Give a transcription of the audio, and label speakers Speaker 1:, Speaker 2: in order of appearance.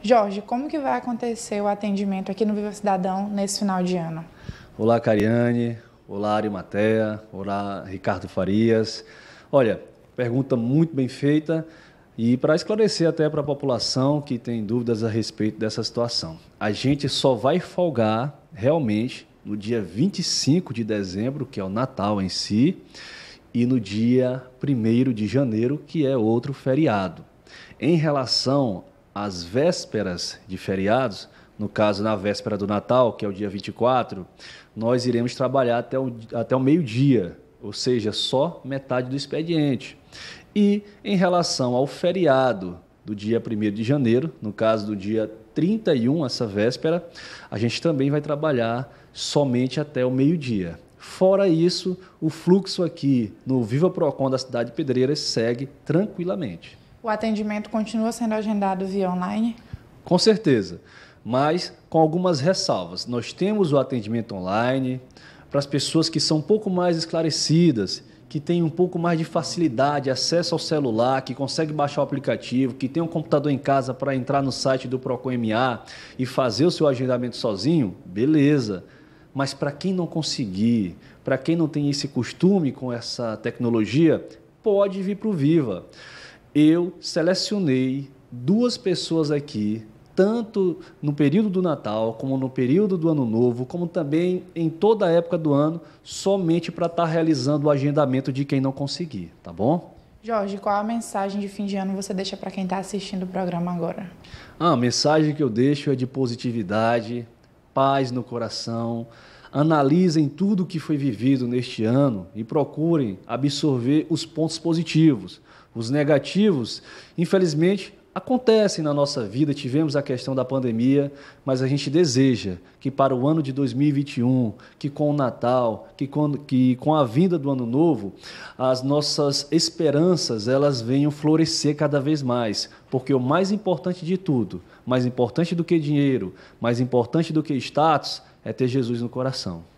Speaker 1: Jorge, como que vai acontecer o atendimento aqui no Viva Cidadão nesse final de ano?
Speaker 2: Olá, Cariane. Olá, Arimatea. Olá, Ricardo Farias. Olha, pergunta muito bem feita e para esclarecer até para a população que tem dúvidas a respeito dessa situação. A gente só vai folgar realmente no dia 25 de dezembro, que é o Natal em si, e no dia 1 de janeiro, que é outro feriado. Em relação às vésperas de feriados, no caso, na véspera do Natal, que é o dia 24, nós iremos trabalhar até o, até o meio-dia, ou seja, só metade do expediente. E em relação ao feriado do dia 1 de janeiro, no caso do dia 31, essa véspera, a gente também vai trabalhar somente até o meio-dia. Fora isso, o fluxo aqui no Viva Procon da cidade de Pedreiras segue tranquilamente.
Speaker 1: O atendimento continua sendo agendado via online?
Speaker 2: Com certeza, mas com algumas ressalvas. Nós temos o atendimento online para as pessoas que são um pouco mais esclarecidas, que têm um pouco mais de facilidade, acesso ao celular, que consegue baixar o aplicativo, que tem um computador em casa para entrar no site do Procon MA e fazer o seu agendamento sozinho, beleza. Mas para quem não conseguir, para quem não tem esse costume com essa tecnologia, pode vir para o Viva eu selecionei duas pessoas aqui, tanto no período do Natal, como no período do Ano Novo, como também em toda a época do ano, somente para estar tá realizando o agendamento de quem não conseguir, tá bom?
Speaker 1: Jorge, qual a mensagem de fim de ano você deixa para quem está assistindo o programa agora?
Speaker 2: Ah, a mensagem que eu deixo é de positividade, paz no coração, analisem tudo o que foi vivido neste ano e procurem absorver os pontos positivos. Os negativos, infelizmente, acontecem na nossa vida. Tivemos a questão da pandemia, mas a gente deseja que para o ano de 2021, que com o Natal, que com, que com a vinda do Ano Novo, as nossas esperanças elas venham florescer cada vez mais, porque o mais importante de tudo, mais importante do que dinheiro, mais importante do que status, é ter Jesus no coração.